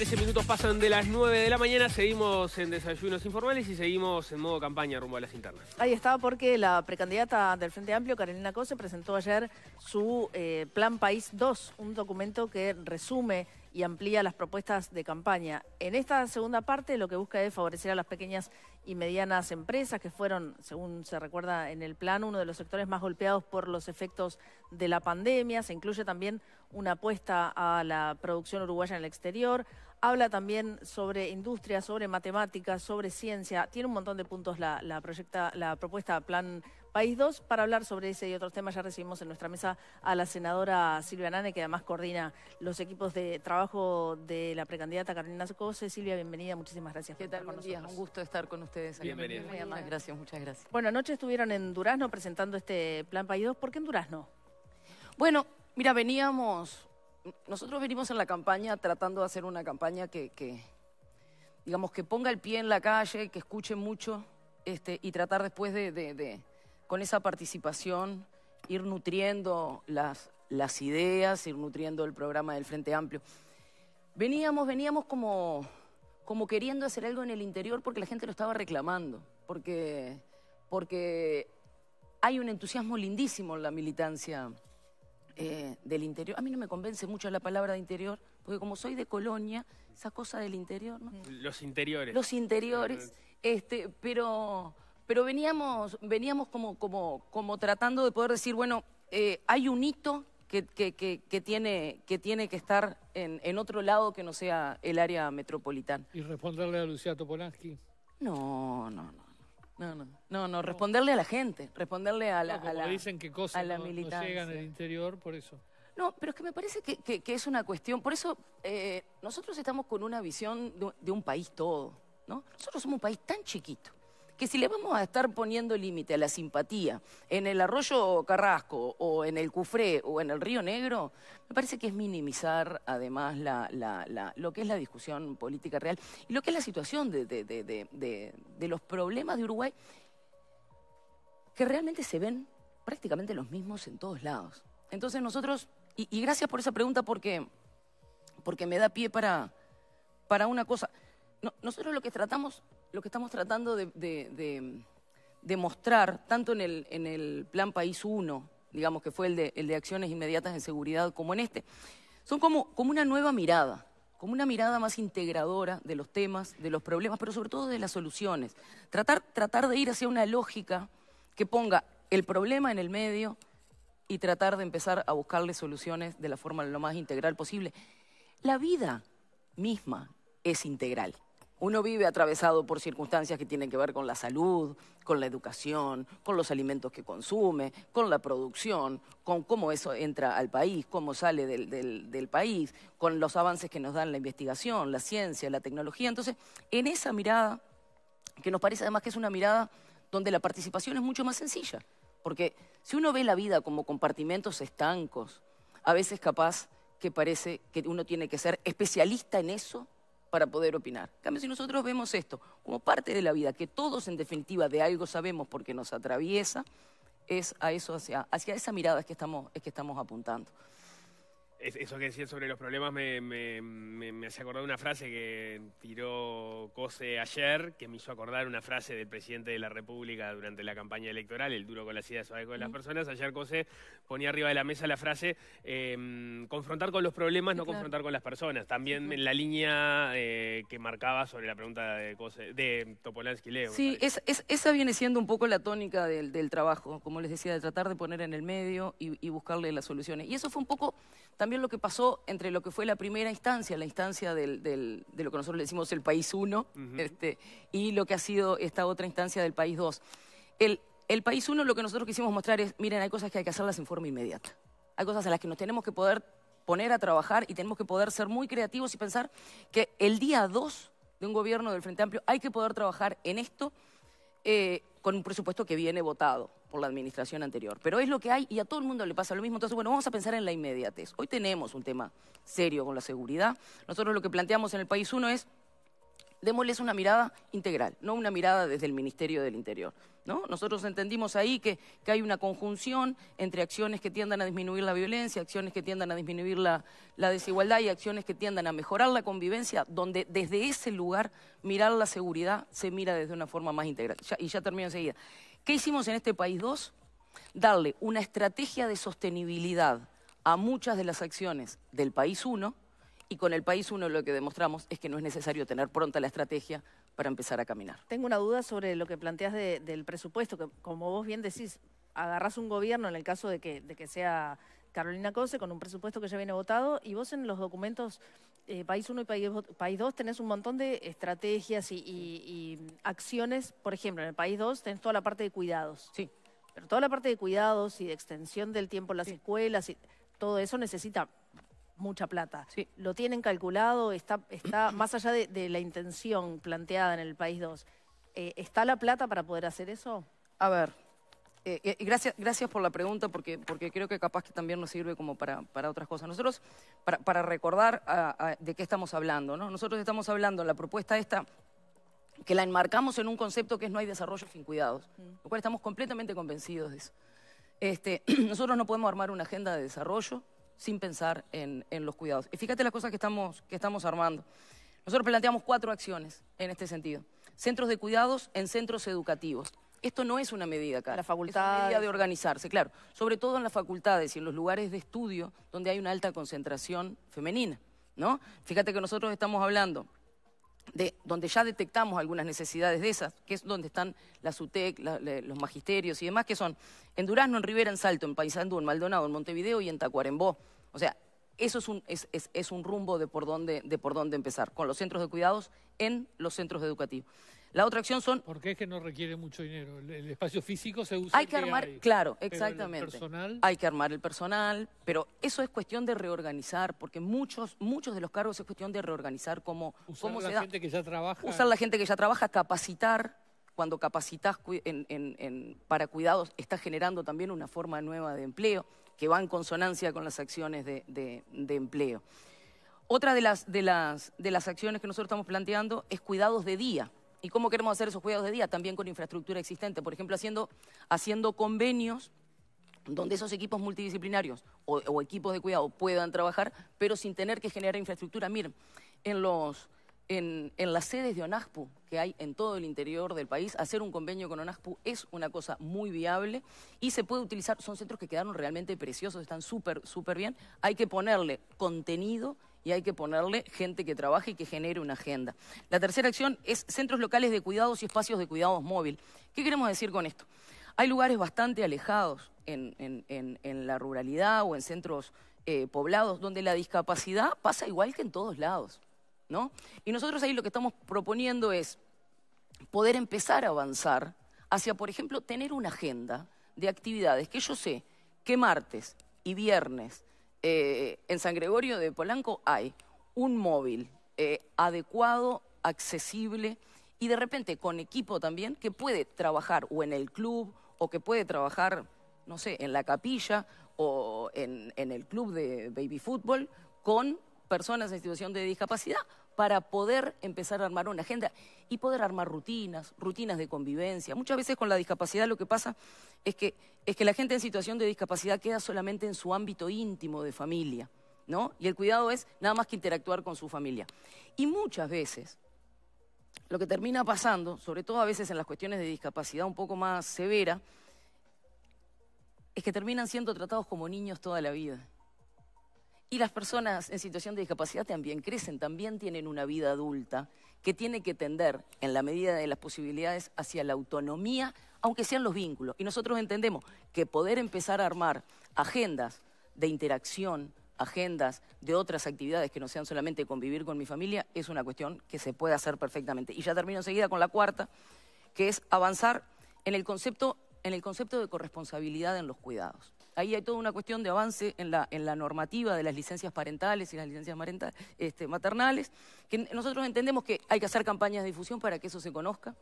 13 minutos pasan de las 9 de la mañana, seguimos en desayunos informales y seguimos en modo campaña rumbo a las internas. Ahí estaba porque la precandidata del Frente Amplio, Carolina Cose, presentó ayer su eh, Plan País 2, un documento que resume y amplía las propuestas de campaña. En esta segunda parte lo que busca es favorecer a las pequeñas y medianas empresas que fueron, según se recuerda en el plan, uno de los sectores más golpeados por los efectos de la pandemia. Se incluye también una apuesta a la producción uruguaya en el exterior, habla también sobre industria, sobre matemáticas, sobre ciencia. Tiene un montón de puntos la, proyecta, la propuesta Plan País 2. Para hablar sobre ese y otros temas ya recibimos en nuestra mesa a la senadora Silvia Nane, que además coordina los equipos de trabajo de la precandidata Carolina Cose. Silvia, bienvenida, muchísimas gracias. ¿Qué por tal? Estar con Un gusto estar con ustedes. Bienvenida. Gracias, muchas gracias. Bueno, anoche estuvieron en Durazno presentando este Plan País 2. ¿Por qué en Durazno? Bueno, mira, veníamos nosotros venimos en la campaña tratando de hacer una campaña que, digamos, que ponga el pie en la calle, que escuche mucho este, y tratar después de, con esa participación, ir nutriendo las, ideas, ir nutriendo el programa del Frente Amplio. Veníamos, veníamos como, como queriendo hacer algo en el interior porque la gente lo estaba reclamando, porque, porque hay un entusiasmo lindísimo en la militancia eh, del interior. A mí no me convence mucho la palabra de interior, porque como soy de Colonia, esa cosa del interior, Los interiores. Los interiores, este, pero, pero veníamos, veníamos como, como, como tratando de poder decir, bueno, eh, hay un hito que, que, tiene, que tiene que estar en, otro lado que no sea el área metropolitana. ¿Y responderle a Lucía Topolansky? No, no, no. No, no, no, responderle a la gente, responderle a la... No, a dicen que cosas no, llegan al interior, por eso. No, pero es que me parece que, es una cuestión, por eso eh, nosotros estamos con una visión de, de un país todo, ¿no? Nosotros somos un país tan chiquito, que si le vamos a estar poniendo límite a la simpatía en el arroyo Carrasco o en el Cufré o en el Río Negro, me parece que es minimizar además lo que es la discusión política real y lo que es la situación de, los problemas de Uruguay que realmente se ven prácticamente los mismos en todos lados. Entonces nosotros, y, gracias por esa pregunta porque, porque me da pie para, para una cosa. nosotros lo que tratamos lo que estamos tratando de, demostrar, mostrar, tanto en el, Plan País 1, digamos que fue el de, acciones inmediatas de seguridad, como en este, son como, una nueva mirada, como una mirada más integradora de los temas, de los problemas, pero sobre todo de las soluciones. Tratar, tratar de ir hacia una lógica que ponga el problema en el medio y tratar de empezar a buscarle soluciones de la forma lo más integral posible. La vida misma es integral. Uno vive atravesado por circunstancias que tienen que ver con la salud, con la educación, con los alimentos que consume, con la producción, con cómo eso entra al país, cómo sale del, país, con los avances que nos dan la investigación, la ciencia, la tecnología. Entonces, en esa mirada, que nos parece además que es una mirada donde la participación es mucho más sencilla, porque si uno ve la vida como compartimentos estancos, a veces capaz que parece que uno tiene que ser especialista en eso para poder opinar. En cambio, si nosotros vemos esto como parte de la vida, que todos en definitiva de algo sabemos porque nos atraviesa, es a eso, hacia, hacia esa mirada que estamos, es que estamos apuntando. Eso que decía sobre los problemas me, me, hace acordar una frase que tiró Cose ayer, que me hizo acordar una frase del presidente de la República durante la campaña electoral, el duro con las ideas, suave con las personas. Ayer Cose ponía arriba de la mesa la frase, em, confrontar con los problemas, no confrontar con las personas. También en la línea eh, que marcaba sobre la pregunta de, Cose, de Topolansky Sí, esa viene siendo un poco la tónica del, trabajo, como les decía, de tratar de poner en el medio y buscarle las soluciones. Y eso fue un poco también lo que pasó entre lo que fue la primera instancia, la instancia de lo que nosotros le decimos el país 1, este, y lo que ha sido esta otra instancia del país 2. El, país 1 lo que nosotros quisimos mostrar es, miren, hay cosas que hay que hacerlas en forma inmediata. Hay cosas en las que nos tenemos que poder poner a trabajar y tenemos que poder ser muy creativos y pensar que el día 2 de un gobierno del Frente Amplio hay que poder trabajar en esto eh, con un presupuesto que viene votado por la administración anterior. Pero es lo que hay y a todo el mundo le pasa lo mismo. Entonces, bueno, vamos a pensar en la inmediatez. Hoy tenemos un tema serio con la seguridad. Nosotros lo que planteamos en el País Uno es démosles una mirada integral, no una mirada desde el Ministerio del Interior. Nosotros entendimos ahí que, hay una conjunción entre acciones que tiendan a disminuir la violencia, acciones que tiendan a disminuir la, desigualdad y acciones que tiendan a mejorar la convivencia, donde desde ese lugar mirar la seguridad se mira desde una forma más integral. y ya termino enseguida. ¿Qué hicimos en este país 2? Darle una estrategia de sostenibilidad a muchas de las acciones del país 1 y con el país 1 lo que demostramos es que no es necesario tener pronta la estrategia para empezar a caminar. Tengo una duda sobre lo que planteas del presupuesto, que como vos bien decís, agarrás un gobierno en el caso de que, de que sea Carolina Cose con un presupuesto que ya viene votado y vos en los documentos eh, país 1 y País 2 tenés un montón de estrategias y, acciones. Por ejemplo, en el País 2 tenés toda la parte de cuidados. Sí. Pero toda la parte de cuidados y de extensión del tiempo en las escuelas, y todo eso necesita mucha plata. Sí. Lo tienen calculado, está, está más allá de, la intención planteada en el País 2. Eh, ¿Está la plata para poder hacer eso? A ver, eh, eh, gracias, por la pregunta, porque, creo que capaz que también nos sirve como para, otras cosas. Nosotros, para, recordar de qué estamos hablando, Nosotros estamos hablando, la propuesta esta, que la enmarcamos en un concepto que es no hay desarrollo sin cuidados, mm. lo cual estamos completamente convencidos de eso. Este, nosotros no podemos armar una agenda de desarrollo sin pensar en, los cuidados. Y fíjate las cosas que estamos, que estamos armando. Nosotros planteamos cuatro acciones en este sentido. Centros de cuidados en centros educativos esto no es una medida acá, La facultad. Es una medida de organizarse, claro. Sobre todo en las facultades y en los lugares de estudio donde hay una alta concentración femenina, ¿no? Fíjate que nosotros estamos hablando de donde ya detectamos algunas necesidades de esas, que es donde están las UTEC, los magisterios y demás, que son en Durazno, en Rivera, en Salto, en Paysandú, en Maldonado, en Montevideo y en Tacuarembó. O sea, eso es un, rumbo de por, de por dónde empezar, con los centros de cuidados en los centros educativos. La otra acción son... Porque es que no requiere mucho dinero. El, espacio físico se usa... Hay que armar, claro, exactamente. Hay que armar el personal, pero eso es cuestión de reorganizar, porque muchos, muchos de los cargos es cuestión de reorganizar cómo, Usar la gente que ya trabaja. Usar la gente que ya trabaja, capacitar. Cuando capacitas para cuidados, está generando también una forma nueva de empleo que va en consonancia con las acciones de, de empleo. Otra de las, de las, de las acciones que nosotros estamos planteando es cuidados de día. ¿Y cómo queremos hacer esos cuidados de día? También con infraestructura existente, por ejemplo, haciendo, convenios donde esos equipos multidisciplinarios o, equipos de cuidado puedan trabajar, pero sin tener que generar infraestructura. Miren, en, los, en las sedes de ONASPU que hay en todo el interior del país, hacer un convenio con ONASPU es una cosa muy viable y se puede utilizar, son centros que quedaron realmente preciosos, están súper, súper bien, hay que ponerle contenido y hay que ponerle gente que trabaje y que genere una agenda. La tercera acción es centros locales de cuidados y espacios de cuidados móvil. ¿Qué queremos decir con esto? Hay lugares bastante alejados en, la ruralidad o en centros eh, poblados donde la discapacidad pasa igual que en todos lados. ¿no? Y nosotros ahí lo que estamos proponiendo es poder empezar a avanzar hacia, por ejemplo, tener una agenda de actividades que yo sé que martes y viernes eh, en San Gregorio de Polanco hay un móvil eh, adecuado, accesible y de repente con equipo también que puede trabajar o en el club o que puede trabajar, no sé, en la capilla o en, en el club de baby fútbol con personas en situación de discapacidad para poder empezar a armar una agenda y poder armar rutinas, rutinas de convivencia. Muchas veces con la discapacidad lo que pasa es que, es que la gente en situación de discapacidad queda solamente en su ámbito íntimo de familia, ¿no? Y el cuidado es nada más que interactuar con su familia. Y muchas veces lo que termina pasando, sobre todo a veces en las cuestiones de discapacidad un poco más severa, es que terminan siendo tratados como niños toda la vida. Y las personas en situación de discapacidad también crecen, también tienen una vida adulta que tiene que tender, en la medida de las posibilidades, hacia la autonomía, aunque sean los vínculos. Y nosotros entendemos que poder empezar a armar agendas de interacción, agendas de otras actividades que no sean solamente convivir con mi familia, es una cuestión que se puede hacer perfectamente. Y ya termino enseguida con la cuarta, que es avanzar en el concepto, en el concepto de corresponsabilidad en los cuidados ahí hay toda una cuestión de avance en la, normativa de las licencias parentales y las licencias este, maternales, que nosotros entendemos que hay que hacer campañas de difusión para que eso se conozca,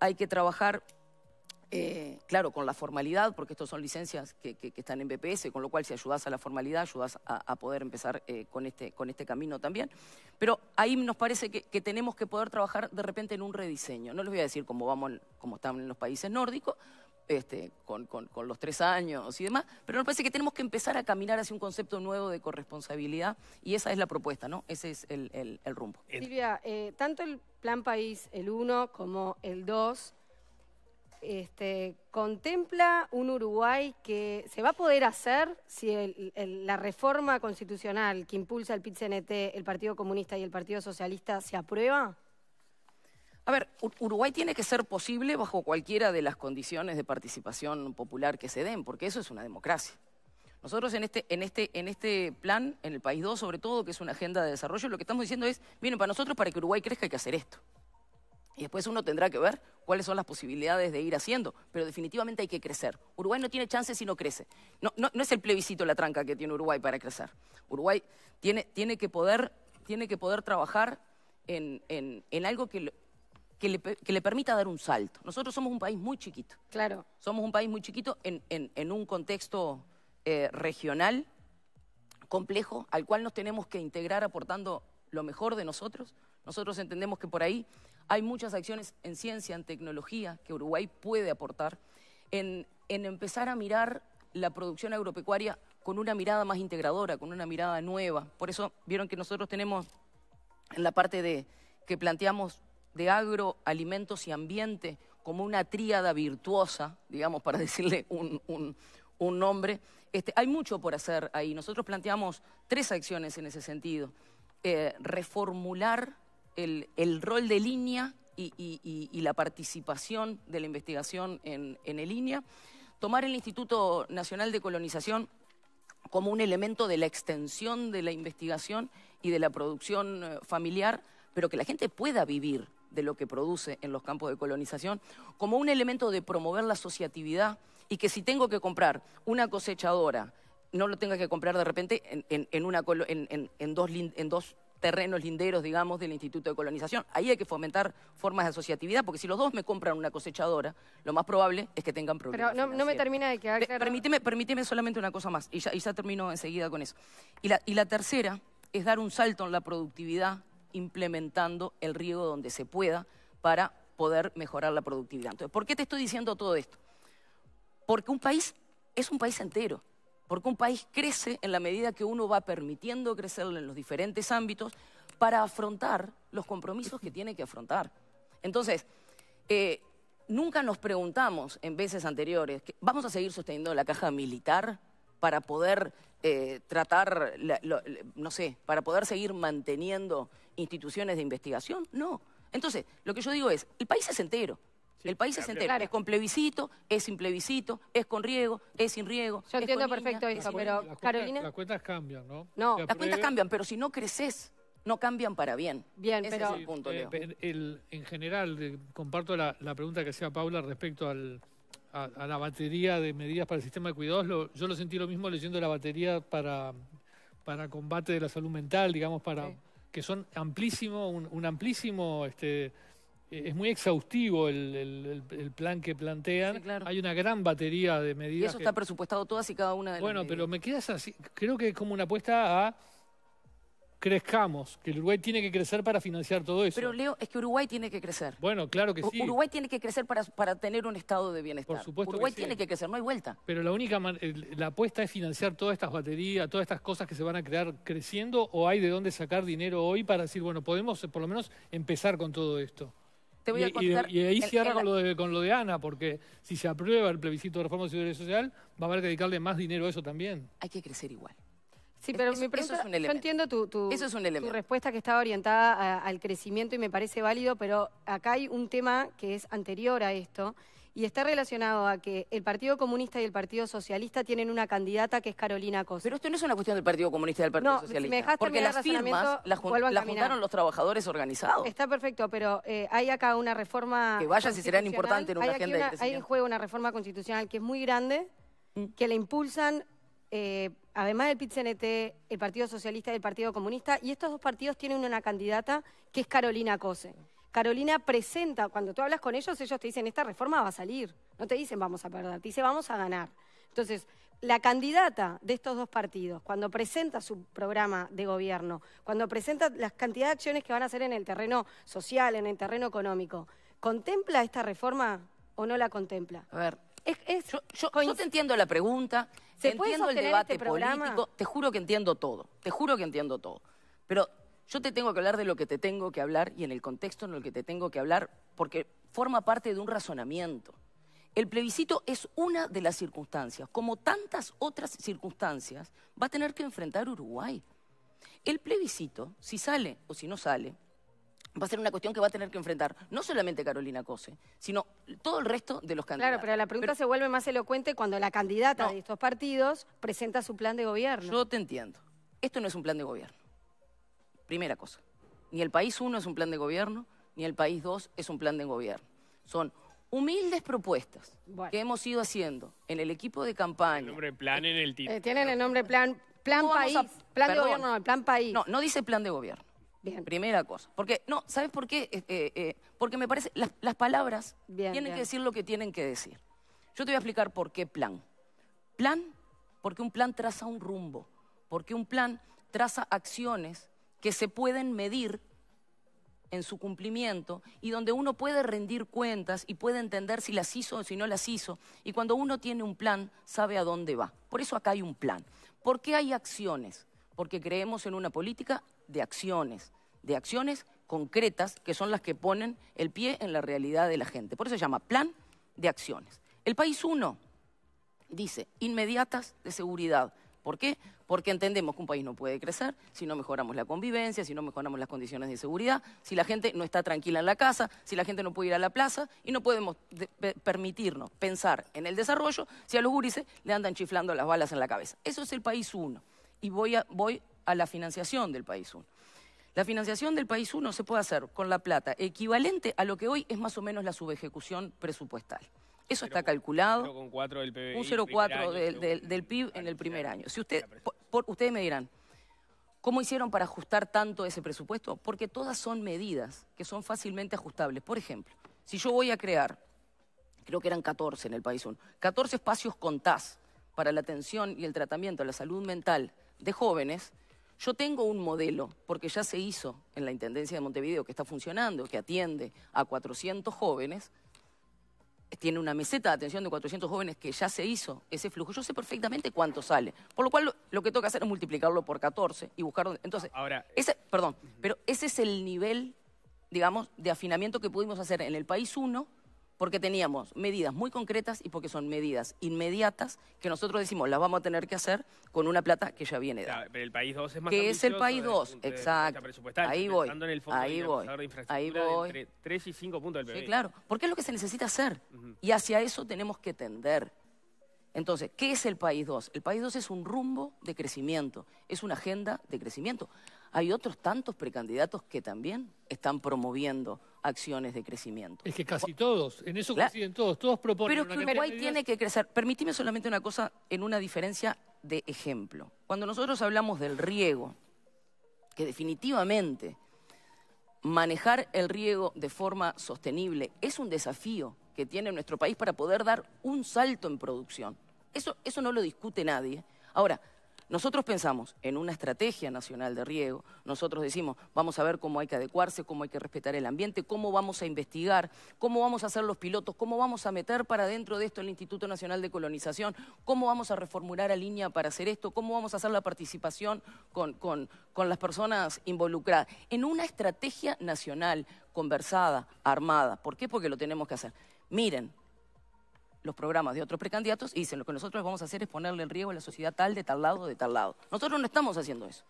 hay que trabajar eh, claro, con la formalidad, porque estos son licencias que, están en BPS, con lo cual si ayudas a la formalidad, ayudas a, poder empezar eh, este, con, este, camino también. Pero ahí nos parece que, tenemos que poder trabajar de repente en un rediseño. No les voy a decir cómo vamos, cómo están en los países nórdicos, este, con, los tres años y demás, pero nos parece que tenemos que empezar a caminar hacia un concepto nuevo de corresponsabilidad y esa es la propuesta, ¿no? Ese es el, rumbo. Silvia, eh, tanto el Plan País, el 1, como el 2, este, contempla un Uruguay que se va a poder hacer si la reforma constitucional que impulsa el pit el Partido Comunista y el Partido Socialista se aprueba? A ver, Uruguay tiene que ser posible bajo cualquiera de las condiciones de participación popular que se den, porque eso es una democracia. Nosotros en este, en este, en este plan, en el País 2 sobre todo, que es una agenda de desarrollo, lo que estamos diciendo es, miren, para nosotros, para que Uruguay crezca hay que hacer esto. Y después uno tendrá que ver cuáles son las posibilidades de ir haciendo, pero definitivamente hay que crecer. Uruguay no tiene chance si no crece. No, es el plebiscito la tranca que tiene Uruguay para crecer. Uruguay tiene, tiene, que, poder, tiene que poder trabajar en algo que, que le, permita dar un salto. Nosotros somos un país muy chiquito. Claro. Somos un país muy chiquito en, un contexto eh, regional complejo al cual nos tenemos que integrar aportando lo mejor de nosotros. Nosotros entendemos que por ahí hay muchas acciones en ciencia, en tecnología, que Uruguay puede aportar, en, en empezar a mirar la producción agropecuaria con una mirada más integradora, con una mirada nueva. Por eso vieron que nosotros tenemos en la parte de que planteamos de agro, alimentos y ambiente como una tríada virtuosa, digamos, para decirle un, nombre. Este, hay mucho por hacer ahí. Nosotros planteamos tres acciones en ese sentido. Eh, reformular el, rol de línea y, la participación de la investigación en, en el línea. Tomar el Instituto Nacional de Colonización como un elemento de la extensión de la investigación y de la producción eh, familiar, pero que la gente pueda vivir de lo que produce en los campos de colonización, como un elemento de promover la asociatividad y que si tengo que comprar una cosechadora, no lo tenga que comprar de repente en, dos, terrenos linderos, digamos, del Instituto de Colonización. Ahí hay que fomentar formas de asociatividad, porque si los dos me compran una cosechadora, lo más probable es que tengan problemas. Pero no, me termina de quedar Permíteme, solamente una cosa más, y ya, termino enseguida con eso. y la tercera es dar un salto en la productividad implementando el riego donde se pueda para poder mejorar la productividad. Entonces, ¿por qué te estoy diciendo todo esto? Porque un país es un país entero, porque un país crece en la medida que uno va permitiendo crecer en los diferentes ámbitos para afrontar los compromisos que tiene que afrontar. Entonces, eh, nunca nos preguntamos en veces anteriores, ¿vamos a seguir sosteniendo la caja militar para poder eh, tratar, no sé, para poder seguir manteniendo instituciones de investigación? No. Entonces, lo que yo digo es, el país es entero. el país es entero. Claro. Es con plebiscito, es sin plebiscito, es con riego, es sin riego. Yo entiendo perfecto eso, pero Carolina. las cuentas cambian, ¿no? No, las cuentas cambian, pero si no creces, no cambian para bien. Bien, Ese pero. Es el punto, eh, en general, comparto la, pregunta que hacía Paula respecto al, a, la batería de medidas para el sistema de cuidados. yo lo sentí lo mismo leyendo la batería para, para combate de la salud mental, digamos, para que son amplísimo, un, amplísimo, este, es muy exhaustivo el, el, plan que plantean. Hay una gran batería de medidas. Y eso está presupuestado todas y cada una de las Bueno, pero me quedas así, creo que es como una apuesta a crezcamos, que el Uruguay tiene que crecer para financiar todo eso. Pero Leo, es que Uruguay tiene que crecer. Bueno, claro que sí. Uruguay tiene que crecer para, tener un estado de bienestar. Por supuesto. que Uruguay tiene que crecer, no hay vuelta. Pero la única la apuesta es financiar todas estas baterías, todas estas cosas que se van a crear creciendo, o hay de dónde sacar dinero hoy para decir, bueno, podemos por lo menos empezar con todo esto. Te voy a e-, contar y, ahí cierra con, lo de, con lo de Ana, porque si se aprueba el plebiscito de reforma de seguridad social, va a haber que dedicarle más dinero a eso también. Hay que crecer igual. Sí, pero mi yo entiendo tu, eso es respuesta que estaba orientada al crecimiento y me parece válido, pero acá hay un tema que es anterior a esto y está relacionado a que el Partido Comunista y el Partido Socialista tienen una candidata que es Carolina Cosa. Pero esto no es una cuestión del Partido Comunista y del Partido Socialista. porque las firmas las, juntaron los trabajadores organizados. Está perfecto, pero eh, hay acá una reforma. Que vaya si serán importantes en una agenda de de Hay en juego una reforma constitucional que es muy grande, mm. que la impulsan. Eh, además del pit el Partido Socialista y el Partido Comunista, y estos dos partidos tienen una candidata que es Carolina Cose. Carolina presenta, cuando tú hablas con ellos, ellos te dicen, esta reforma va a salir. No te dicen vamos a perder, te dicen vamos a ganar. Entonces, la candidata de estos dos partidos, cuando presenta su programa de gobierno, cuando presenta las cantidades de acciones que van a hacer en el terreno social, en el terreno económico, ¿contempla esta reforma o no la contempla? A ver, yo, yo, yo te entiendo la pregunta, entiendo el debate este político, te juro que entiendo todo, te juro que entiendo todo. Pero yo te tengo que hablar de lo que te tengo que hablar y en el contexto en el que te tengo que hablar, porque forma parte de un razonamiento. El plebiscito es una de las circunstancias, como tantas otras circunstancias, va a tener que enfrentar Uruguay. El plebiscito, si sale o si no sale, va a ser una cuestión que va a tener que enfrentar no solamente Carolina Cose, sino todo el resto de los candidatos. Claro, pero la pregunta se vuelve más elocuente cuando la candidata de estos partidos presenta su plan de gobierno. Yo te entiendo. Esto no es un plan de gobierno. Primera cosa. Ni el país 1 es un plan de gobierno, ni el país 2 es un plan de gobierno. Son humildes propuestas que hemos ido haciendo en el equipo de campaña. El nombre plan en el eh, título. tienen el nombre plan, plan país, plan de gobierno, plan país. No, no dice plan de gobierno. Primera cosa. Porque, no, ¿sabes por qué? Eh, eh, eh, porque me parece, las, las palabras tienen que decir lo que tienen que decir. Yo te voy a explicar por qué plan. Plan, porque un plan traza un rumbo, porque un plan traza acciones que se pueden medir en su cumplimiento y donde uno puede rendir cuentas y puede entender si las hizo o si no las hizo. Y cuando uno tiene un plan, sabe a dónde va. Por eso acá hay un plan. ¿Por qué hay acciones? Porque creemos en una política de acciones, de acciones concretas que son las que ponen el pie en la realidad de la gente. Por eso se llama plan de acciones. El país uno dice inmediatas de seguridad. ¿Por qué? Porque entendemos que un país no puede crecer si no mejoramos la convivencia, si no mejoramos las condiciones de seguridad, si la gente no está tranquila en la casa, si la gente no puede ir a la plaza y no podemos permitirnos pensar en el desarrollo si a los gurises le andan chiflando las balas en la cabeza. Eso es el país uno. Y voy, a, voy a la financiación del País 1. La financiación del País 1 se puede hacer con la plata equivalente a lo que hoy es más o menos la subejecución presupuestal. Eso está calculado. Un 0,4 del, del, PIB en el primer año. Si ustedes me dirán, ¿cómo hicieron para ajustar tanto ese presupuesto? Porque todas son medidas que son fácilmente ajustables. Por ejemplo, si yo voy a crear, creo que eran 14 en el país 1, 14 espacios con TAS para la atención y el tratamiento ...a la salud mental de jóvenes, yo tengo un modelo, porque ya se hizo en la Intendencia de Montevideo, que está funcionando, que atiende a 400 jóvenes, tiene una meseta de atención de 400 jóvenes que ya se hizo ese flujo, yo sé perfectamente cuánto sale. Por lo cual, lo, tengo que toca hacer es multiplicarlo por 14 y buscar Entonces, ah, Ahora, perdón, pero ese es el nivel, digamos, de afinamiento que pudimos hacer en el país 1 porque teníamos medidas muy concretas y porque son medidas inmediatas que nosotros decimos las vamos a tener que hacer con una plata que ya viene dada. pero el país 2 es más Que es el país 2, exacto. Ahí voy. Ahí voy. Ahí voy. Entre 3 y 5 puntos del PBI. Sí, claro, porque es lo que se necesita hacer y hacia eso tenemos que tender. Entonces, ¿qué es el país 2? El país 2 es un rumbo de crecimiento, es una agenda de crecimiento. Hay otros tantos precandidatos que también están promoviendo acciones de crecimiento. Es que casi todos, en eso coinciden todos, todos proponen. Pero es que Uruguay tiene que crecer. Permitime solamente una cosa en una diferencia de ejemplo. Cuando nosotros hablamos del riego, que definitivamente manejar el riego de forma sostenible es un desafío que tiene nuestro país para poder dar un salto en producción. Eso, eso no lo discute nadie. Ahora, nosotros pensamos en una estrategia nacional de riego, nosotros decimos, vamos a ver cómo hay que adecuarse, cómo hay que respetar el ambiente, cómo vamos a investigar, cómo vamos a hacer los pilotos, cómo vamos a meter para dentro de esto el Instituto Nacional de Colonización, cómo vamos a reformular a línea para hacer esto, cómo vamos a hacer la participación con, con las personas involucradas, en una estrategia nacional conversada, armada. ¿Por qué? Porque lo tenemos que hacer. Miren, los programas de otros precandidatos y dicen lo que nosotros vamos a hacer es ponerle en riesgo a la sociedad tal, de tal lado, de tal lado. Nosotros no estamos haciendo eso.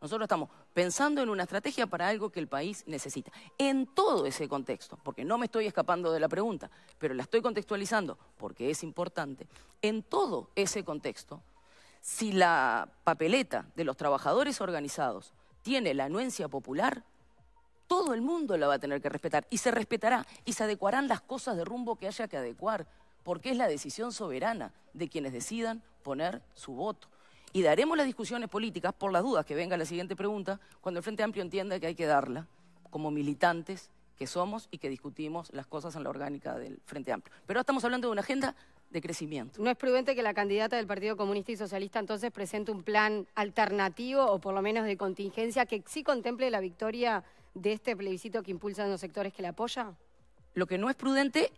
Nosotros estamos pensando en una estrategia para algo que el país necesita. En todo ese contexto, porque no me estoy escapando de la pregunta, pero la estoy contextualizando porque es importante, en todo ese contexto, si la papeleta de los trabajadores organizados tiene la anuencia popular, todo el mundo la va a tener que respetar y se respetará y se adecuarán las cosas de rumbo que haya que adecuar porque es la decisión soberana de quienes decidan poner su voto. Y daremos las discusiones políticas por las dudas que venga la siguiente pregunta, cuando el Frente Amplio entienda que hay que darla como militantes que somos y que discutimos las cosas en la orgánica del Frente Amplio. Pero estamos hablando de una agenda de crecimiento. ¿No es prudente que la candidata del Partido Comunista y Socialista entonces presente un plan alternativo o por lo menos de contingencia que sí contemple la victoria de este plebiscito que impulsan los sectores que la apoya? Lo que no es prudente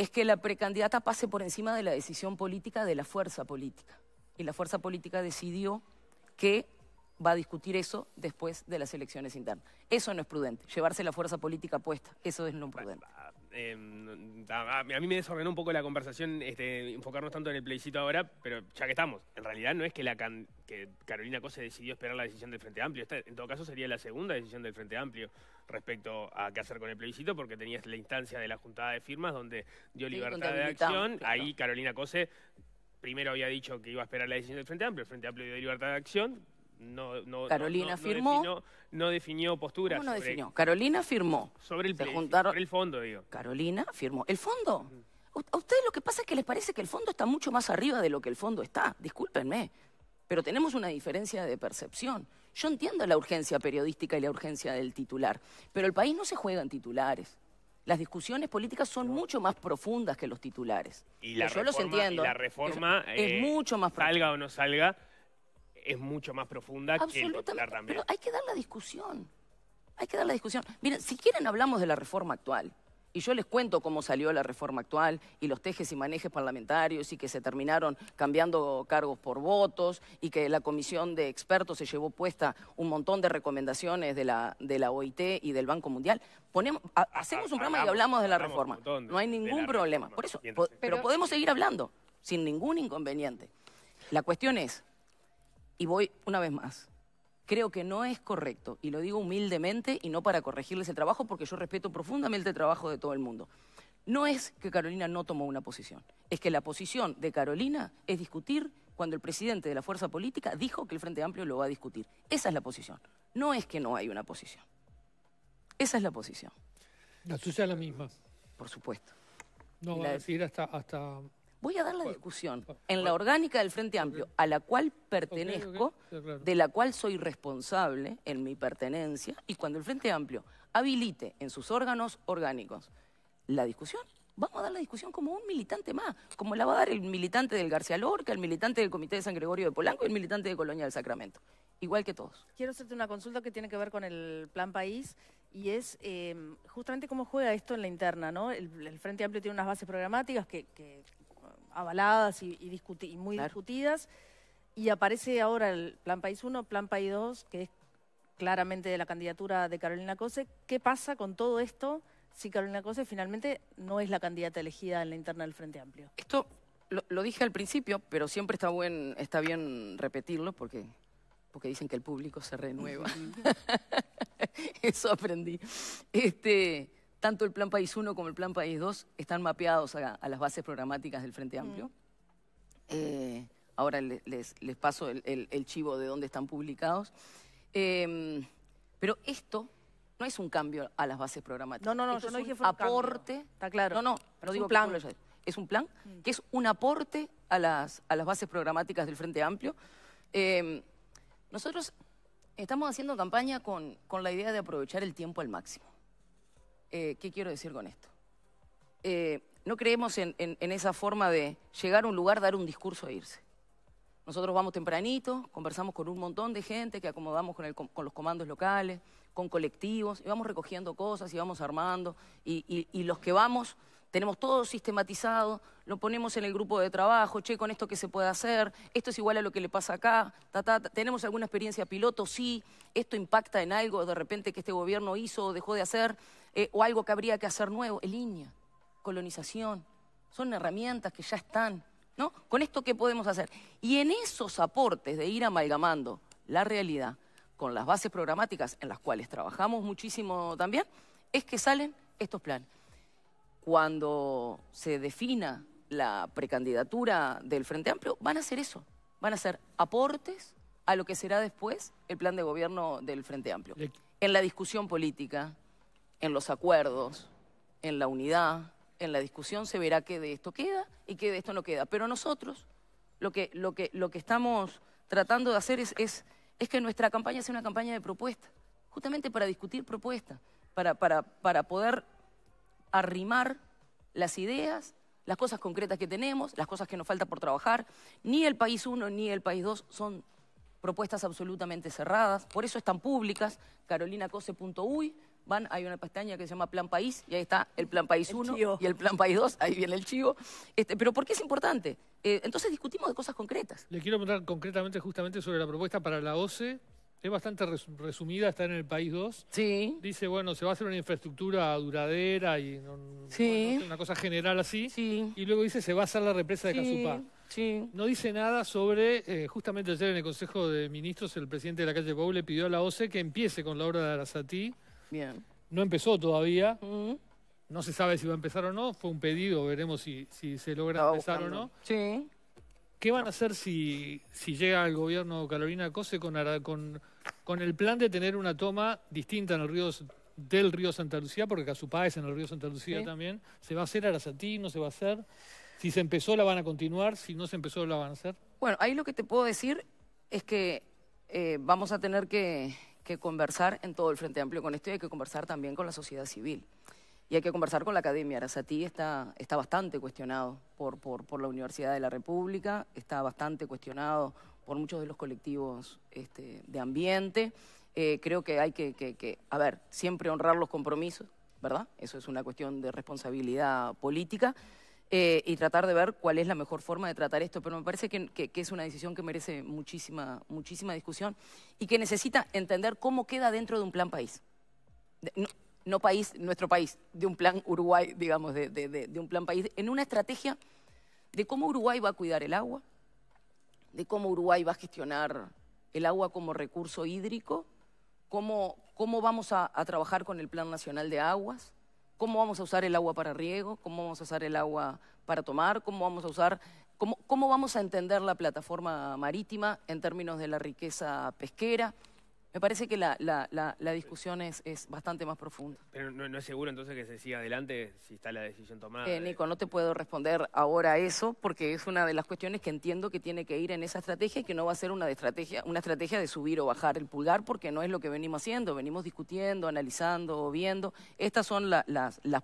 es que la precandidata pase por encima de la decisión política de la fuerza política. Y la fuerza política decidió que va a discutir eso después de las elecciones internas. Eso no es prudente, llevarse la fuerza política puesta, eso es no prudente. Em, a, mí me desordenó un poco la conversación este, enfocarnos tanto en el plebiscito ahora, pero ya que estamos, en realidad no es que, la que Carolina Cose decidió esperar la decisión del Frente Amplio, en todo caso sería la segunda decisión del Frente Amplio respecto a qué hacer con el plebiscito, porque tenías la instancia de la juntada de firmas donde dio libertad de acción, ahí Carolina Cose primero había dicho que iba a esperar la decisión del Frente Amplio, el Frente Amplio dio libertad de acción, no, no, Carolina firmó. no definió postura. no definió? Carolina firmó. Sobre el, fondo, digo. Carolina firmó. ¿El fondo? A ustedes lo que pasa es que les parece que el fondo está mucho más arriba de lo que el fondo está. Discúlpenme. Pero tenemos una diferencia de percepción. Yo entiendo la urgencia periodística y la urgencia del titular, pero el país no se juega en titulares. Las discusiones políticas son mucho más profundas que los titulares. Y la yo los entiendo. la reforma es, eh, mucho más profunda. salga o no salga, es mucho más profunda que el también. Pero hay que dar la discusión. Hay que dar la discusión. Miren, si quieren hablamos de la reforma actual. Y yo les cuento cómo salió la reforma actual y los tejes y manejes parlamentarios y que se terminaron cambiando cargos por votos y que la comisión de expertos se llevó puesta un montón de recomendaciones de la, de la OIT y del Banco Mundial. Ah, hacemos un programa y hablamos de la reforma. no hay ningún problema. Por eso, pero podemos seguir hablando sin ningún inconveniente. La cuestión es, y voy una vez más. Creo que no es correcto, y lo digo humildemente y no para corregirles el trabajo, porque yo respeto profundamente el trabajo de todo el mundo. No es que Carolina no tomó una posición, es que la posición de Carolina es discutir cuando el presidente de la fuerza política dijo que el Frente Amplio lo va a discutir. Esa es la posición. No es que no hay una posición. Esa es la posición. La suya es la misma. Por supuesto. No, va a decir hasta, hasta Voy a dar la discusión ah, en la orgánica del Frente Amplio, a la cual pertenezco, de la cual soy responsable en mi pertenencia, y cuando el Frente Amplio habilite en sus órganos orgánicos la discusión, vamos a dar la discusión como un militante más, como la va a dar el militante del García Lorca, el militante del Comité de San Gregorio de Polanco y el militante de Colonia del Sacramento, igual que todos. Quiero hacerte una consulta que tiene que ver con el Plan País y es eh, justamente cómo juega esto en la interna, ¿no? El, Frente Amplio tiene unas bases programáticas que avaladas y, muy discutidas. Y aparece ahora el Plan País 1, Plan País 2, que es claramente de la candidatura de Carolina Cose. ¿Qué pasa con todo esto si Carolina Cose finalmente no es la candidata elegida en la interna del Frente Amplio? Esto lo, lo dije al principio, pero siempre está, buen, está bien repetirlo porque, porque dicen que el público se renueva. Eso aprendí. Este, tanto el Plan País 1 como el Plan País 2 están mapeados a, las bases programáticas del Frente mm. Amplio. Eh, ahora les, paso el, chivo de dónde están publicados. Em, pero esto no es un cambio a las bases programáticas. No, no, no, yo no dije un aporte. Está claro. No, no, no digo un plan. es un plan mm. que es un aporte a las, a las bases programáticas del Frente Amplio. Em, nosotros estamos haciendo campaña con, con la idea de aprovechar el tiempo al máximo. Eh, ¿Qué quiero decir con esto? Eh, no creemos en, esa forma de llegar a un lugar, dar un discurso e irse. Nosotros vamos tempranito, conversamos con un montón de gente que acomodamos con, los comandos locales, con colectivos, y vamos recogiendo cosas y vamos armando. Y, los que vamos, tenemos todo sistematizado, lo ponemos en el grupo de trabajo, che, con esto que se puede hacer, esto es igual a lo que le pasa acá, ta, ta. tenemos alguna experiencia piloto, sí, esto impacta en algo de repente que este gobierno hizo o dejó de hacer. Eh, o algo que habría que hacer nuevo, el INEA, colonización, son herramientas que ya están, ¿no? Con esto, ¿qué podemos hacer? Y en esos aportes de ir amalgamando la realidad con las bases programáticas en las cuales trabajamos muchísimo también, es que salen estos planes. Cuando se defina la precandidatura del Frente Amplio, van a hacer eso, van a ser aportes a lo que será después el plan de gobierno del Frente Amplio. En la discusión política, en los acuerdos, en la unidad, en la discusión, se verá qué de esto queda y qué de esto no queda. Pero nosotros lo que, estamos tratando de hacer es, que nuestra campaña sea una campaña de propuestas, justamente para discutir propuestas, para, poder arrimar las ideas, las cosas concretas que tenemos, las cosas que nos falta por trabajar. Ni el país 1 ni el país 2 son propuestas absolutamente cerradas, por eso están públicas, carolinacose.uy, van, hay una pestaña que se llama Plan País, y ahí está el Plan País 1 y el Plan País 2, ahí viene el chivo. Este, pero ¿por qué es importante? Eh, entonces discutimos de cosas concretas. Le quiero preguntar concretamente justamente sobre la propuesta para la OCE. Es bastante resumida, está en el País 2. Sí. Dice, bueno, se va a hacer una infraestructura duradera y sí. una cosa general así. Sí. Y luego dice, se va a hacer la represa de Casupá. Sí. No dice nada sobre, eh, justamente ayer en el Consejo de Ministros, el presidente de la calle Pou le pidió a la OCE que empiece con la obra de Arasatí no empezó todavía. Mm. No se sabe si va a empezar o no. Fue un pedido, veremos si, se logra empezar o no. ¿Qué van a hacer si, llega el gobierno Carolina Cose con, con, con el plan de tener una toma distinta en el río del río Santa Lucía? Porque Casupá es en el río Santa Lucía también. ¿Se va a hacer Arasatí? ¿No se va a hacer? Si se empezó, la van a continuar. Si no se empezó, la van a hacer. Bueno, ahí lo que te puedo decir es que eh, vamos a tener que que conversar en todo el Frente Amplio con esto y hay que conversar también con la sociedad civil. Y hay que conversar con la academia. Arasati está, está bastante cuestionado por, la Universidad de la República, está bastante cuestionado por muchos de los colectivos este, de ambiente. Eh, creo que hay que, que, a ver, siempre honrar los compromisos, ¿verdad? Eso es una cuestión de responsabilidad política. Eh, y tratar de ver cuál es la mejor forma de tratar esto. Pero me parece que, es una decisión que merece muchísima, muchísima discusión y que necesita entender cómo queda dentro de un plan país. no, país, nuestro país, de un plan Uruguay, digamos, de, un plan país, en una estrategia de cómo Uruguay va a cuidar el agua, de cómo Uruguay va a gestionar el agua como recurso hídrico, cómo, vamos a, trabajar con el Plan Nacional de Aguas, cómo vamos a usar el agua para riego, cómo vamos a usar el agua para tomar, cómo vamos a usar, cómo, vamos a entender la plataforma marítima en términos de la riqueza pesquera. Me parece que la, discusión es, bastante más profunda. Pero no, es seguro entonces que se siga adelante si está la decisión tomada. Eh, eh. Nico, no te puedo responder ahora a eso porque es una de las cuestiones que entiendo que tiene que ir en esa estrategia y que no va a ser una estrategia, una estrategia de subir o bajar el pulgar porque no es lo que venimos haciendo. Venimos discutiendo, analizando, viendo. Estas son las,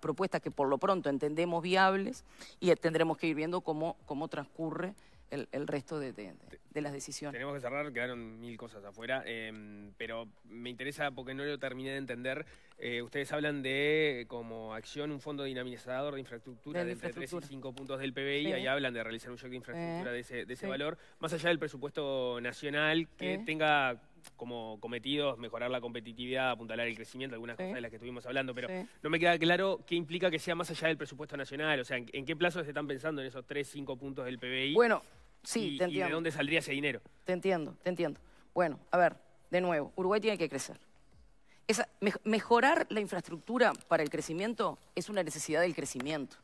propuestas que por lo pronto entendemos viables y tendremos que ir viendo cómo, cómo transcurre el, resto de, de, las decisiones. Tenemos que cerrar, quedaron mil cosas afuera, em, pero me interesa porque no lo terminé de entender. Eh, ustedes hablan de como acción un fondo dinamizador de infraestructura de, entre 3 y 5 puntos del PBI, ahí hablan de realizar un shock de infraestructura eh. de ese, valor, más allá del presupuesto nacional que tenga como cometidos, mejorar la competitividad, apuntalar el crecimiento, algunas cosas de las que estuvimos hablando, pero no me queda claro qué implica que sea más allá del presupuesto nacional, o sea, en, qué plazo se están pensando en esos 3, 5 puntos del PBI. Bueno, Sí, te entiendo. ¿Y de dónde saldría ese dinero? Te entiendo, te entiendo. Bueno, a ver, de nuevo, Uruguay tiene que crecer. mejorar la infraestructura para el crecimiento es una necesidad del crecimiento,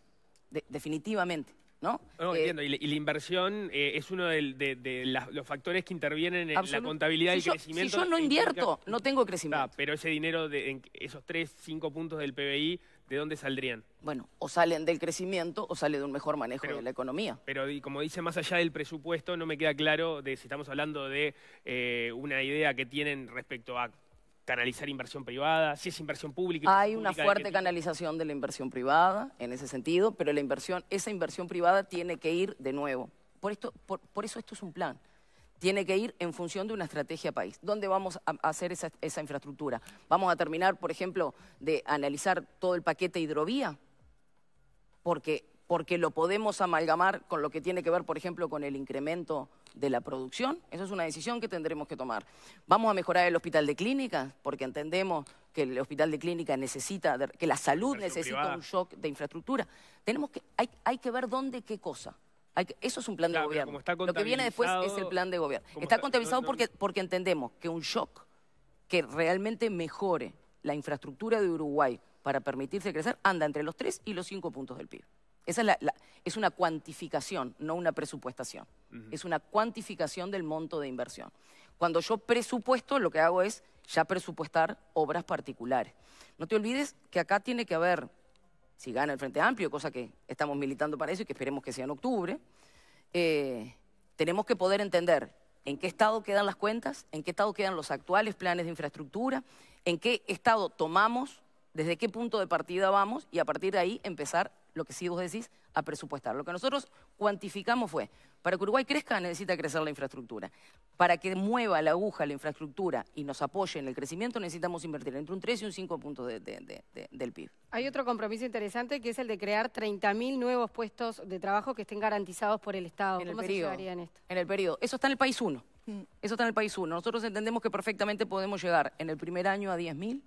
definitivamente. ¿No? no eh, entiendo. Y, la, inversión eh, es uno de, los factores que intervienen en la contabilidad y el crecimiento. Si yo no invierto, no tengo ah, crecimiento. pero ese dinero de esos tres, cinco puntos del PBI ¿de dónde saldrían? Bueno, o salen del crecimiento o sale de un mejor manejo de la economía. Pero como dice, más allá del presupuesto, no me queda claro de si estamos hablando de eh, una idea que tienen respecto a canalizar inversión privada, si es inversión pública. Hay una fuerte canalización de la inversión privada en ese sentido, pero la inversión, esa inversión privada tiene que ir de nuevo. Por, esto, por eso esto es un plan tiene que ir en función de una estrategia país. ¿Dónde vamos a hacer esa, infraestructura? ¿Vamos a terminar, por ejemplo, de analizar todo el paquete hidrovía? Porque, porque lo podemos amalgamar con lo que tiene que ver, por ejemplo, con el incremento de la producción. Esa es una decisión que tendremos que tomar. ¿Vamos a mejorar el hospital de clínicas? Porque entendemos que el hospital de clínica necesita, que la salud necesita un shock de infraestructura. Tenemos que, hay, hay que ver dónde qué cosa eso es un plan de gobierno. Lo que viene después es el plan de gobierno. Está, contabilizado Porque, entendemos que un shock que realmente mejore la infraestructura de Uruguay para permitirse crecer anda entre los 3 y los 5 puntos del PIB. Esa es, una cuantificación, no una presupuestación. Es una cuantificación del monto de inversión. Cuando yo presupuesto, lo que hago es ya presupuestar obras particulares. No te olvides que acá tiene que haber si gana el Frente Amplio, cosa que estamos militando para eso y que esperemos que sea en octubre, eh, tenemos que poder entender en qué estado quedan las cuentas, en qué estado quedan los actuales planes de infraestructura, en qué estado tomamos, desde qué punto de partida vamos y a partir de ahí empezar lo que sí vos decís, a presupuestar. Lo que nosotros cuantificamos fue, para que Uruguay crezca necesita crecer la infraestructura. Para que mueva la aguja la infraestructura y nos apoye en el crecimiento necesitamos invertir entre un 3 y un 5 puntos del PIB. Hay otro compromiso interesante que es el de crear 30.000 nuevos puestos de trabajo que estén garantizados por el Estado. ¿Cómo el periodo, en esto? En el periodo. Eso está en el país 1. Mm. Eso está en el país 1. Nosotros entendemos que perfectamente podemos llegar en el primer año a 10.000,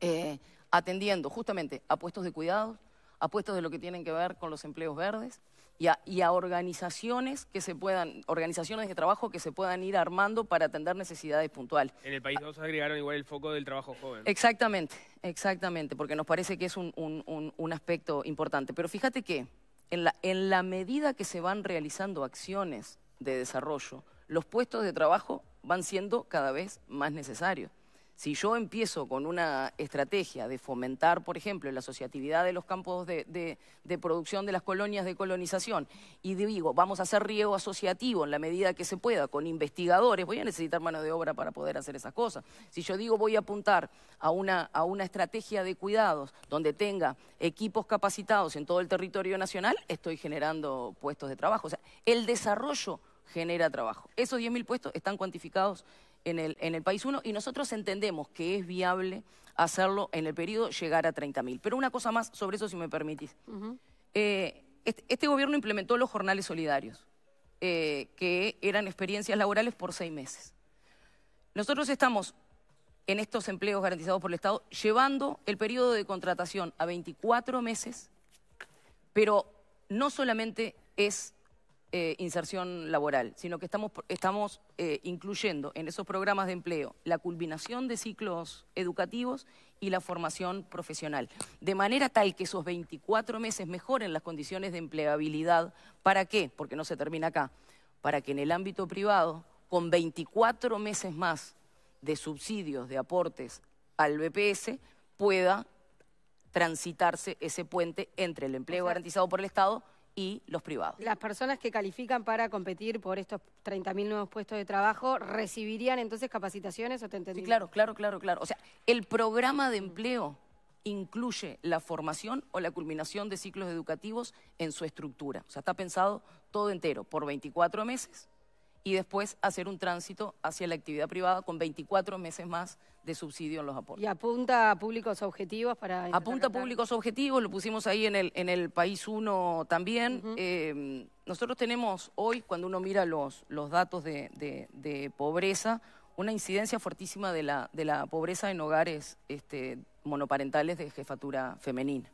eh, atendiendo justamente a puestos de cuidados, a puestos de lo que tienen que ver con los empleos verdes y a, organizaciones que se puedan, organizaciones de trabajo que se puedan ir armando para atender necesidades puntuales. En el país 2 agregaron igual el foco del trabajo joven. Exactamente, exactamente, porque nos parece que es un, un aspecto importante. Pero fíjate que en la, en la medida que se van realizando acciones de desarrollo, los puestos de trabajo van siendo cada vez más necesarios. Si yo empiezo con una estrategia de fomentar, por ejemplo, la asociatividad de los campos de, producción de las colonias de colonización y digo, vamos a hacer riego asociativo en la medida que se pueda con investigadores, voy a necesitar mano de obra para poder hacer esas cosas. Si yo digo voy a apuntar a una, a una estrategia de cuidados donde tenga equipos capacitados en todo el territorio nacional, estoy generando puestos de trabajo. O sea, el desarrollo genera trabajo. Esos 10.000 puestos están cuantificados en el, país uno, y nosotros entendemos que es viable hacerlo en el periodo, llegar a 30.000. Pero una cosa más sobre eso, si me permitís. Eh, este, este, gobierno implementó los jornales solidarios, eh, que eran experiencias laborales por seis meses. Nosotros estamos en estos empleos garantizados por el Estado llevando el periodo de contratación a 24 meses, pero no solamente es eh, inserción laboral, sino que estamos, estamos eh, incluyendo en esos programas de empleo la culminación de ciclos educativos y la formación profesional, de manera tal que esos 24 meses mejoren las condiciones de empleabilidad. ¿Para qué? Porque no se termina acá. Para que en el ámbito privado, con 24 meses más de subsidios, de aportes al BPS, pueda transitarse ese puente entre el empleo garantizado por el Estado y los privados. Las personas que califican para competir por estos 30.000 nuevos puestos de trabajo, ¿recibirían entonces capacitaciones o te entendí? Sí, claro, claro, claro, claro. O sea, el programa de empleo incluye la formación o la culminación de ciclos educativos en su estructura. O sea, está pensado todo entero, por 24 meses, y después hacer un tránsito hacia la actividad privada con 24 meses más de subsidio en los aportes. ¿Y apunta a públicos objetivos para...? Apunta a públicos objetivos, lo pusimos ahí en el, en el País 1 también. Eh, nosotros tenemos hoy, cuando uno mira los, los datos de, pobreza, una incidencia fortísima de la, de la pobreza en hogares este, monoparentales de jefatura femenina.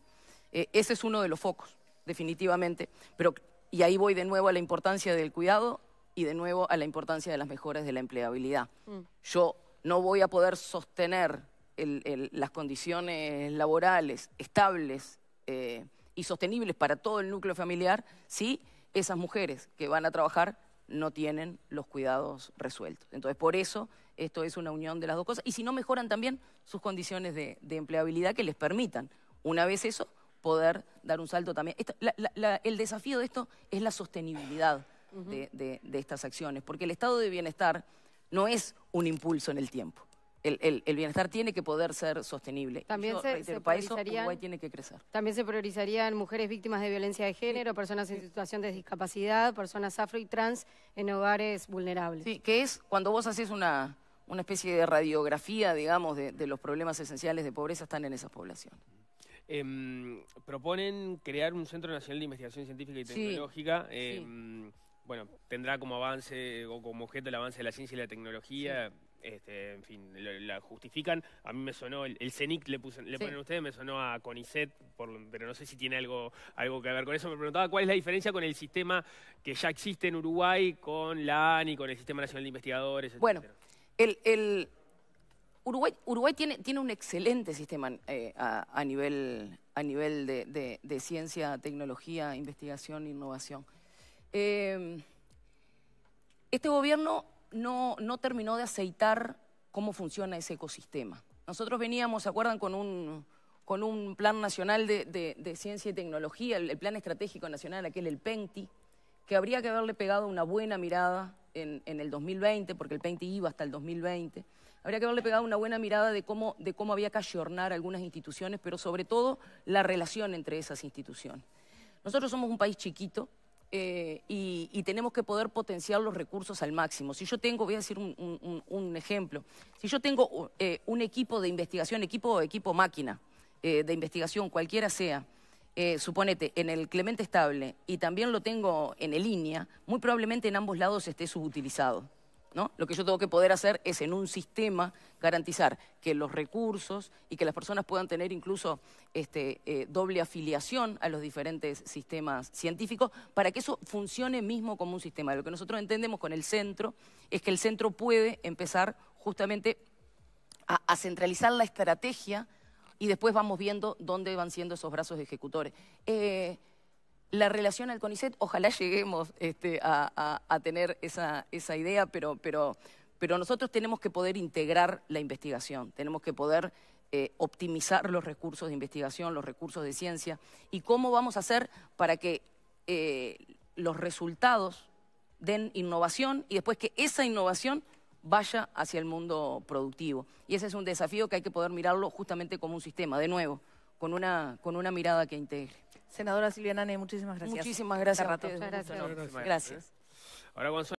Eh, ese es uno de los focos, definitivamente. Pero, y ahí voy de nuevo a la importancia del cuidado y de nuevo a la importancia de las mejoras de la empleabilidad. Mm. Yo no voy a poder sostener las condiciones laborales estables eh, y sostenibles para todo el núcleo familiar si esas mujeres que van a trabajar no tienen los cuidados resueltos. Entonces, por eso esto es una unión de las dos cosas. Y si no mejoran también sus condiciones de, empleabilidad que les permitan, una vez eso, poder dar un salto también. el desafío de esto es la sostenibilidad de, estas acciones, porque el estado de bienestar no es un impulso en el tiempo. El, bienestar tiene que poder ser sostenible. También se, tiene que crecer. También se priorizarían mujeres víctimas de violencia de género, personas en situación de discapacidad, personas afro y trans en hogares vulnerables. Sí, que es cuando vos haces una, una especie de radiografía, digamos, de, los problemas esenciales de pobreza están en esas poblaciones. Em, proponen crear un Centro Nacional de Investigación Científica y Tecnológica. Em, bueno, tendrá como avance o como objeto el avance de la ciencia y la tecnología. Este, en fin, la justifican. A mí me sonó, el, CENIC le, puse, le ponen ustedes, me sonó a CONICET, pero no sé si tiene algo, algo que ver con eso. Me preguntaba cuál es la diferencia con el sistema que ya existe en Uruguay, con la ANI, con el Sistema Nacional de Investigadores, Bueno, el, Uruguay, tiene, tiene un excelente sistema eh, a, nivel, a nivel de, de, de ciencia, tecnología, investigación, innovación. Em, este gobierno no, terminó de aceitar cómo funciona ese ecosistema. Nosotros veníamos, ¿se acuerdan?, con un, plan nacional de, ciencia y tecnología, el, plan estratégico nacional, aquel, el PENTI, que habría que haberle pegado una buena mirada en, el 2020, porque el PENTI iba hasta el 2020. Habría que haberle pegado una buena mirada de cómo, de cómo había que ayornar algunas instituciones, pero sobre todo la relación entre esas instituciones. Nosotros somos un país chiquito, eh, y, tenemos que poder potenciar los recursos al máximo. Si yo tengo, voy a decir un, ejemplo, si yo tengo uh, eh, un equipo de investigación, equipo, equipo máquina eh, de investigación, cualquiera sea, suponete, en el Clemente Estable y también lo tengo en el línea, muy probablemente en ambos lados esté subutilizado. ¿no? Lo que yo tengo que poder hacer es en un sistema garantizar que los recursos y que las personas puedan tener incluso este, eh, doble afiliación a los diferentes sistemas científicos para que eso funcione mismo como un sistema. Lo que nosotros entendemos con el centro es que el centro puede empezar justamente a, centralizar la estrategia y después vamos viendo dónde van siendo esos brazos ejecutores. Eh, la relación al CONICET, ojalá lleguemos este, a, tener esa, idea, pero pero nosotros tenemos que poder integrar la investigación, tenemos que poder eh, optimizar los recursos de investigación, los recursos de ciencia, y cómo vamos a hacer para que eh, los resultados den innovación y después que esa innovación vaya hacia el mundo productivo. Y ese es un desafío que hay que poder mirarlo justamente como un sistema, de nuevo, con una, con una mirada que integre. Senadora Silvia Nane, muchísimas gracias. Muchísimas gracias. gracias. Ahora